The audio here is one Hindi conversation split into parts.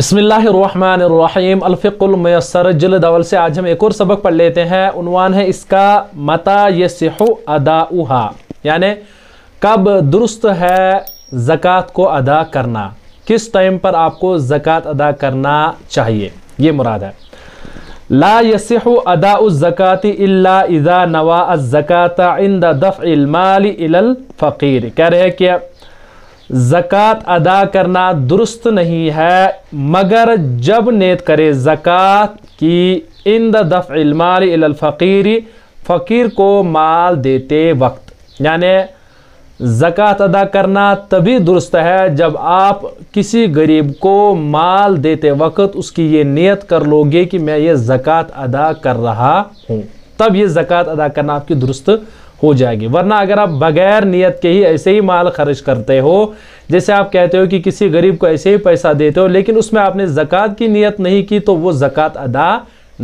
बसमिल्लाम अलफ़िकमसर जल्द अवल से आज हम एक और सबक पढ़ लेते हैं उनवान है इसका मता सिहु अदा यानि कब दुरुस्त है ज़क़़त को अदा करना किस टाइम पर आपको ज़क़़त अदा करना चाहिए ये मुराद है ला यसहु अदा ज़क़ाती इल्ला इज़ा नवा ज़क़ात इंद दफ़ इलमाली इलल फ़कीर कह रहे हैं कि ज़क़़त अदा करना दुरुस्त नहीं है मगर जब नेत करे ज़क़़त की इन द दफ़माल फ़कीर फ़कीर को माल देते वक्त यानि जक़ात अदा करना तभी दुरुस्त है जब आप किसी गरीब को माल देते वक्त उसकी ये नियत कर लोगे कि मैं ये ज़क़़त अदा कर रहा हूँ तब ये जक़ात अदा करना आपकी दुरुस्त हो जाएगी वरना अगर आप बगैर नियत के ही ऐसे ही माल खर्च करते हो जैसे आप कहते हो कि किसी गरीब को ऐसे ही पैसा देते हो लेकिन उसमें आपने ज़क़़त की नियत नहीं की तो वो ज़क़़त अदा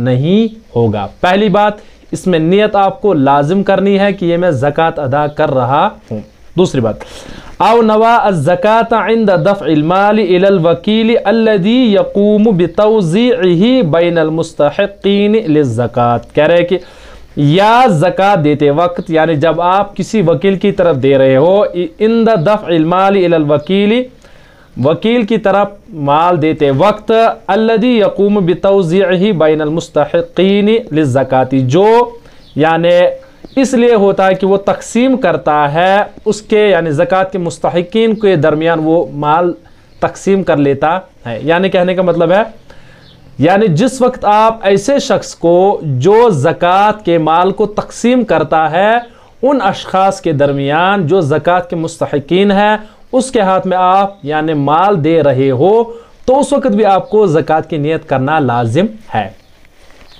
नहीं होगा पहली बात इसमें नियत आपको लाजिम करनी है कि ये मैं ज़क़़त अदा कर रहा हूँ दूसरी बात आओ नवा ज़क़़त आइंद दफ़ इलमालवकील अल्लदी यकूम बतौज़ी बैन अलमस्तकिन कह रहे कि या जक़ात देते वक्त यानी जब आप किसी वकील की तरफ दे रहे हो इन द दफ़ इलमालवकीली वकील की तरफ माल देते वक्त अल्लदी यकूम बतौज़ी ही बैनमस्तकिन जो यानि इसलिए होता है कि वो तकसीम करता है उसके यानि ज़क़़त के मुस्तकिन के दरमियान वो माल तकसीम कर लेता है यानि कहने का मतलब है यानी जिस वक्त आप ऐसे शख्स को जो ज़क़़त के माल को तकसीम करता है उन अशास के दरमियान जो ज़क़़त के मुस्तकिन है उसके हाथ में आप यानि माल दे रहे हो तो उस वक्त भी आपको ज़क़़त की नीयत करना लाजिम है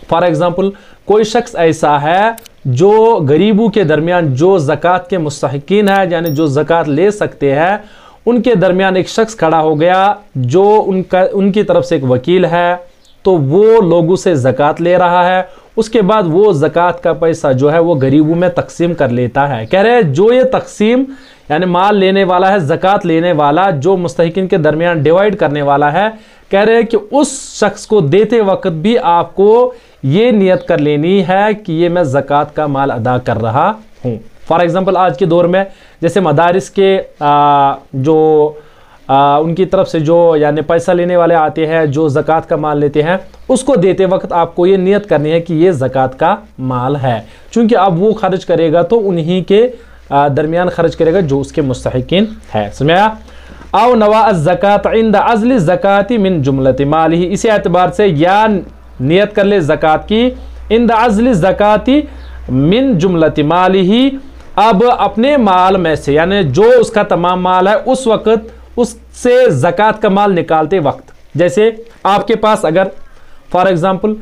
फॉर एग्ज़ाम्पल कोई शख्स ऐसा है जो गरीबों के दरमियान जो ज़क़़त के मुस्तकिन है यानी जो ज़क़़त ले सकते हैं उनके दरमियान एक शख्स खड़ा हो गया जो उनका उनकी तरफ से एक वकील है तो वो लोगों से ज़क़़त ले रहा है उसके बाद वो ज़क़़त का पैसा जो है वो गरीबों में तकसीम कर लेता है कह रहे हैं जो ये तकसीम यानी माल लेने वाला है ज़क़़त लेने वाला जो मुस्तकिन के दरमियान डिवाइड करने वाला है कह रहे हैं कि उस शख्स को देते वक्त भी आपको ये नियत कर लेनी है कि ये मैं ज़क़़त का माल अदा कर रहा हूँ फॉर एग्ज़ाम्पल आज के दौर में जैसे मदारस के आ, जो आ, उनकी तरफ से जो यानी पैसा लेने वाले आते हैं जो जक़ात का माल लेते हैं उसको देते वक्त आपको ये नियत करनी है कि ये ज़क़़त का माल है क्योंकि अब वो खर्च करेगा तो उन्हीं के दरमियान खर्च करेगा जो उसके मुस्किन है समझाया आओ नवा इन इंद अजल ज़क़ाती मिन जुमलत माल ही इसी एतबार से या नियत कर ले जक़ात की इंद अजल ज़क़ाती मिन जुमलत माल ही अब अपने माल में से यानी जो उसका तमाम माल है उस वक़्त उससे ज़क़़त का माल निकालते वक्त जैसे आपके पास अगर फॉर एग्ज़ाम्पल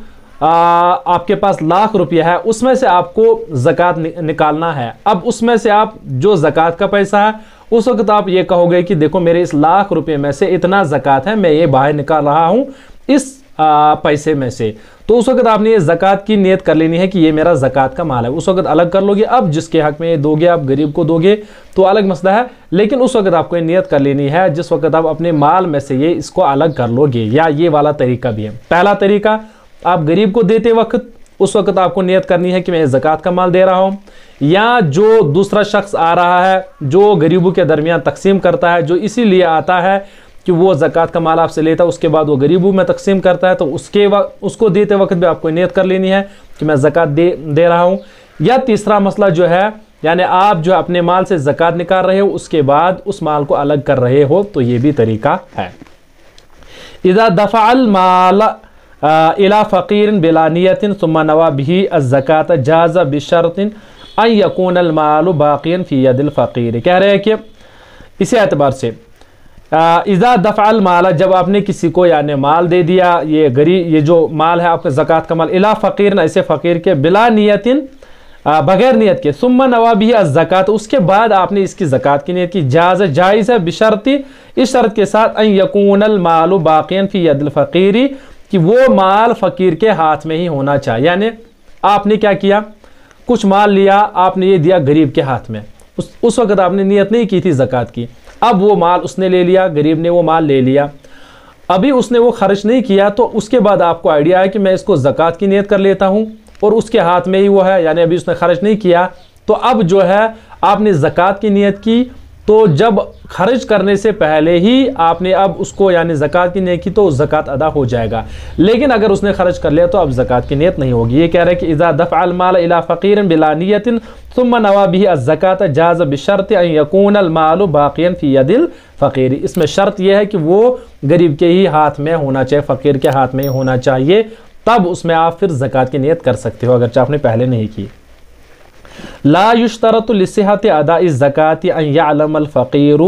आपके पास लाख रुपया है उसमें से आपको ज़क़़त निकालना है अब उसमें से आप जो ज़क़़त का पैसा है उस वक्त आप ये कहोगे कि देखो मेरे इस लाख रुपये में से इतना ज़क़़त है मैं ये बाहर निकाल रहा हूँ इस आ, पैसे में से तो उस वक्त आपने ये जक़ात की नियत कर लेनी है कि ये मेरा जक़ात का माल है उस वक्त अलग कर लोगे अब जिसके हक में ये दोगे आप गरीब को दोगे तो अलग मसला है लेकिन उस वक्त आपको नियत कर लेनी है जिस वक्त आप अपने माल में से ये इसको अलग कर लोगे या ये वाला तरीका भी है पहला तरीका आप गरीब को देते वक्त उस वक्त आपको नियत करनी है कि मैं ज़क़़त का माल दे रहा हूँ या जो दूसरा शख्स आ रहा है जो गरीबों के दरमियान तकसीम करता है जो इसीलिए आता है कि वो ज़क़़त का माल आपसे लेता है उसके बाद वो गरीबों में तकसीम करता है तो उसके वक्त उसको देते वक्त भी आपको नीयत कर लेनी है कि मैं ज़क़़त दे दे रहा हूँ या तीसरा मसला जो है यानी आप जो अपने माल से ज़क़़त निकाल रहे हो उसके बाद उस माल को अलग कर रहे हो तो ये भी तरीका है इज़ा दफ़ाल माल इला फ़कीर बिला नियतिन सुमा नवा भी अज़क़ात जाजा बिशरतिन अकून अलमाल बाकी बाक़िन फ़कीर कह रहे हैं कि इसी एतबार से इज़ा दफ़ाल माला जब आपने किसी को यानि माल दे दिया ये गरीब ये जो माल है आपका ज़क़़त का माल इला फ़कीर ना ऐसे फ़कीर के बिला नियतिन बगैर नीयत के सुम्मा नवाबी ज़क़़त उसके बाद आपने इसकी ज़क़़त की नीयत की जायज़ जायज़ है बिशरती इस शर्त के साथ यकूनल माल बाक़ियन फ़ी यदलफ़ीरी कि वो माल फ़कीर के हाथ में ही होना चाहिए यानी आपने क्या किया कुछ माल लिया आपने ये दिया गरीब के हाथ में उस उस वक़्त आपने नीयत नहीं की थी ज़क़़त की अब वो माल उसने ले लिया गरीब ने वो माल ले लिया अभी उसने वो खर्च नहीं किया तो उसके बाद आपको आइडिया है कि मैं इसको ज़क़़त की नीयत कर लेता हूँ और उसके हाथ में ही वो है यानी अभी उसने खर्च नहीं किया तो अब जो है आपने ज़क़़त की नीयत की तो जब खर्च करने से पहले ही आपने अब उसको यानी ज़क़़त की नियत की तो ज़क़़त अदा हो जाएगा लेकिन अगर उसने खर्च कर लिया तो अब ज़क़़त की नियत नहीं होगी ये कह रहे हैं कि इज़ा दफ़ अलमाल इला फ़कीर बिला नियतिन तुम नवाबी अज़क़ात जाज बशरत यकून अलमाल बाकियन फ़ी दिल फ़कीर इसमें शर्त यह है कि वो गरीब के ही हाथ में होना चाहिए फ़कीर के हाथ में ही होना चाहिए तब उसमें आप फिर ज़क़़त की नियत कर सकते हो अगरचे आपने पहले नहीं की ला लसहत अदा ज़क़़त यालमफ़ीर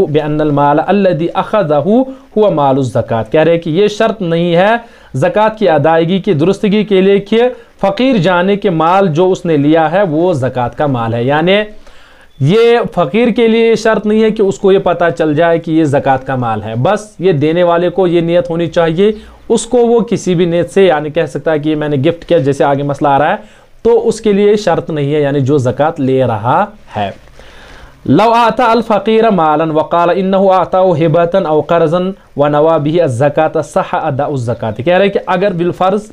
हुआ कह रहे कि शर्त नहीं है की अदायगी की के लिए कि फ़कीर जाने के माल जो उसने लिया है वो ज़क़़त का माल है यानि ये फ़कीर के लिए शर्त नहीं है कि उसको ये पता चल जाए कि ये ज़क़़त का माल है बस ये देने वाले को ये नीयत होनी चाहिए उसको वो किसी भी नीयत से यानी कह सकता है कि मैंने गिफ्ट किया जैसे आगे मसला आ रहा है तो उसके लिए शर्त नहीं है यानी जो ज़क़़त ले रहा है लव आता अलफ़ीर मालन वकाल इन आता हिबतन अव व नवाबी ज़क़़त सह अदा उस जक़ात कह रहे कि अगर बिलफ़र्ज़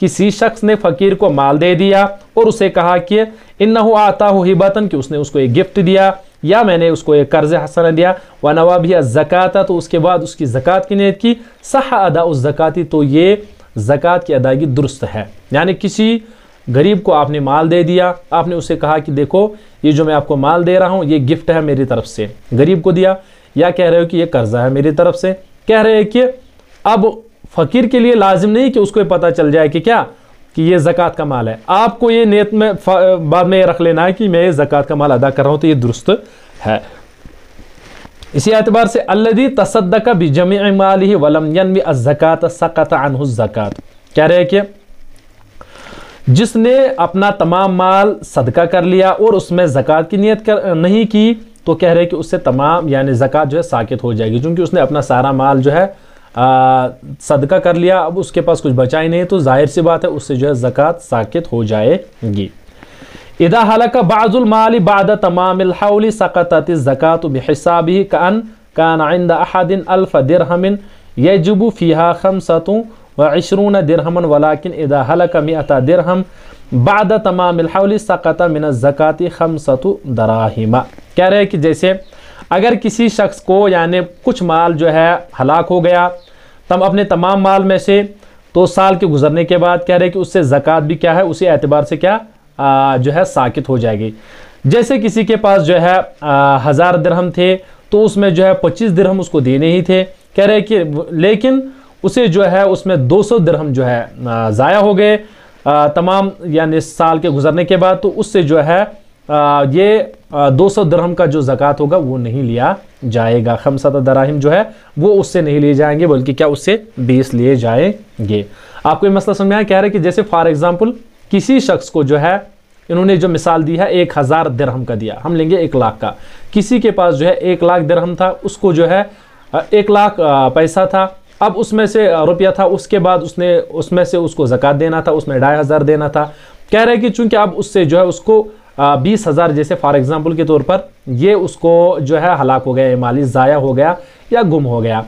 किसी शख्स ने फ़कीर को माल दे दिया और उसे कहा कि इन आता हो हिबतन कि उसने उसको एक गिफ्ट दिया या मैंने उसको एक कर्ज हसन दिया व नवाबी ज़क़़त तो उसके बाद उसकी ज़क़़त की नीयत की सह अदा उस जक़ाती तो ये ज़क़़त की अदायगी दुरुस्त है यानी किसी गरीब को आपने माल दे दिया आपने उसे कहा कि देखो ये जो मैं आपको माल दे रहा हूँ ये गिफ्ट है मेरी तरफ से गरीब को दिया या कह रहे हो कि ये कर्ज़ा है मेरी तरफ से कह रहे हैं कि अब फ़कीर के लिए लाजिम नहीं कि उसको पता चल जाए कि क्या कि ये ज़क़़त का माल है आपको ये नीयत में बाद में रख लेना है कि मैं ये ज़क़़त का माल अदा कर रहा हूँ तो ये दुरुस्त है इसी एतबार से अल्लदी तसद का भी जमी माल ही वलम यनवी अज़क़ात सक़त अनहुज़क़ात कह रहे हैं कि जिसने अपना तमाम माल सदका कर लिया और उसमें ज़क़़त की नीयत कर नहीं की तो कह रहे कि उससे तमाम यानी ज़क़़त जो है साकित हो जाएगी क्योंकि उसने अपना सारा माल जो है सदका कर लिया अब उसके पास कुछ बचा ही नहीं तो जाहिर सी बात है उससे जो है ज़क़़त साकित हो जाएगी इधा हलक बाज़ुलमाली बाद तमाम हाउली सकत ज़क़़त ही कान कान आइंदा अहदिन अल्फ़ दिरहमिन यजुबू फ़िहा खम सतूँ वशरून ولكن वलाकिन هلك हलक درهم بعد تمام الحول سقط मिन ज़क़ाती खमसतु दराहिमा कह रहे हैं कि जैसे अगर किसी शख्स को यानि कुछ माल जो है हलाक हो गया तब अपने तमाम माल में से तो साल के गुजरने के बाद कह रहे हैं कि उससे ज़क़़त भी क्या है उसी एतबार से क्या आ, जो है साकित हो जाएगी जैसे किसी के पास जो है हज़ार दरहम थे तो उसमें जो है पच्चीस दरहम उसको देने ही थे कह रहे कि लेकिन उसे जो है उसमें 200 दरहम जो है ज़ाया हो गए तमाम यानी साल के गुजरने के बाद तो उससे जो है आ, ये दो सौ दरहम का जो ज़क़़त होगा वो नहीं लिया जाएगा खमसत दराहिम जो है वो उससे नहीं लिए जाएंगे बल्कि क्या उससे बीस लिए जाएंगे आपको ये मसला समझ में आया कह रहे कि जैसे फॉर एग्ज़ाम्पल किसी शख्स को जो है इन्होंने जो मिसाल दी है एक हज़ार दरहम का दिया हम लेंगे एक लाख का किसी के पास जो है एक लाख दरहम था उसको जो है एक लाख पैसा था अब उसमें से रुपया था उसके बाद उसने उसमें से उसको जक़ात देना था उसमें ढाई हज़ार देना था कह रहे कि चूंकि अब उससे जो है उसको बीस हज़ार जैसे फॉर एग्ज़ाम्पल के तौर पर ये उसको जो है हलाक हो गया माली ज़ाया हो गया या गुम हो गया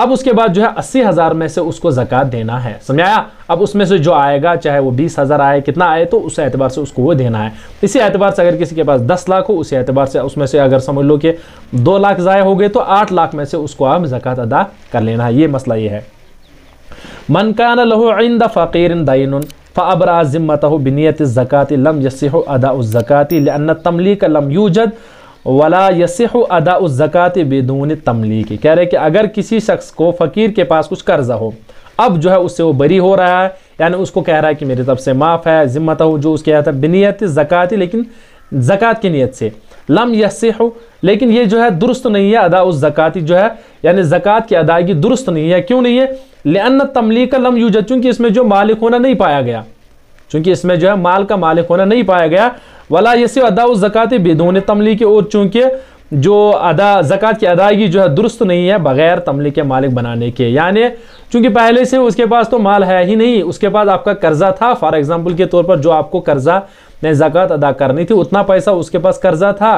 अब उसके बाद जो है अस्सी हज़ार में से उसको ज़क़़त देना है समझाया अब उसमें से जो आएगा चाहे वो बीस हज़ार आए कितना आए तो उस एतबार से उसको वो देना है इसी एतबार से अगर किसी के पास दस लाख हो उसी एतबार से उसमें से अगर समझ लो कि दो लाख ज़ाय हो गए तो आठ लाख में से उसको आप ज़क़़त अदा कर लेना है ये मसला ये है मन कान लहू फ़कीर दिन फ़बरा ज़िम्मत बिनीत ज़क़ात लम यसी अदा उस ज़क़़ती का लम यूजद वला यसह अदा उस ज़क़़त बेदून की कह रहे कि अगर किसी शख्स को फ़कीर के पास कुछ कर्ज़ा हो अब जो है उससे वो बरी हो रहा है यानी उसको कह रहा है कि मेरी तरफ से माफ़ है ज़िम्मत हो जो उसके है बनीत जक़ात लेकिन ज़क़़त की नीयत से लम यसह लेकिन ये जो है दुरुस्त नहीं है अदा उस ज़क़़ती जो है यानी ज़क़़त की अदायगी दुरुस्त नहीं है क्यों नहीं है लेन का लम यूज चूँकि इसमें जो मालिक होना नहीं पाया गया चूंकि इसमें जो है माल का मालिक होना नहीं पाया गया ये सिर्फ अदा जक़ात बेदोन तमली के और चूंकि जो अदा जक़ात की अदायगी जो है दुरुस्त नहीं है बग़ैर तमली के मालिक बनाने के यानी चूंकि पहले से उसके पास तो माल है ही नहीं उसके पास आपका कर्ज़ा था फॉर एग्ज़ाम्पल के तौर पर जो आपको कर्ज़ा ने जक़ात अदा करनी थी उतना पैसा उसके पास कर्ज़ा था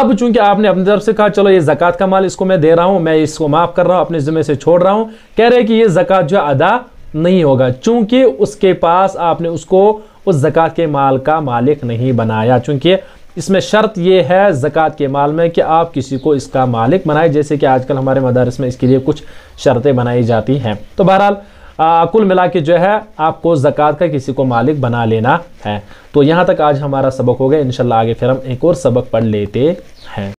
अब चूंकि आपने अपनी तरफ से कहा चलो ये जक़ात का माल इसको मैं दे रहा हूँ मैं इसको माफ़ कर रहा हूँ अपने ज़िम्मे से छोड़ रहा हूँ कह रहे कि ये ज़क़़त जो अदा नहीं होगा चूंकि उसके पास आपने उसको उस ज़क़़त के माल का मालिक नहीं बनाया चूंकि इसमें शर्त यह है ज़क़़त के माल में कि आप किसी को इसका मालिक बनाए जैसे कि आजकल हमारे मदारस में इसके लिए कुछ शर्तें बनाई जाती हैं तो बहरहाल कुल मिला के जो है आपको ज़क़़त का किसी को मालिक बना लेना है तो यहाँ तक आज हमारा सबक हो गया इन आगे फिर हम एक और सबक पढ़ लेते हैं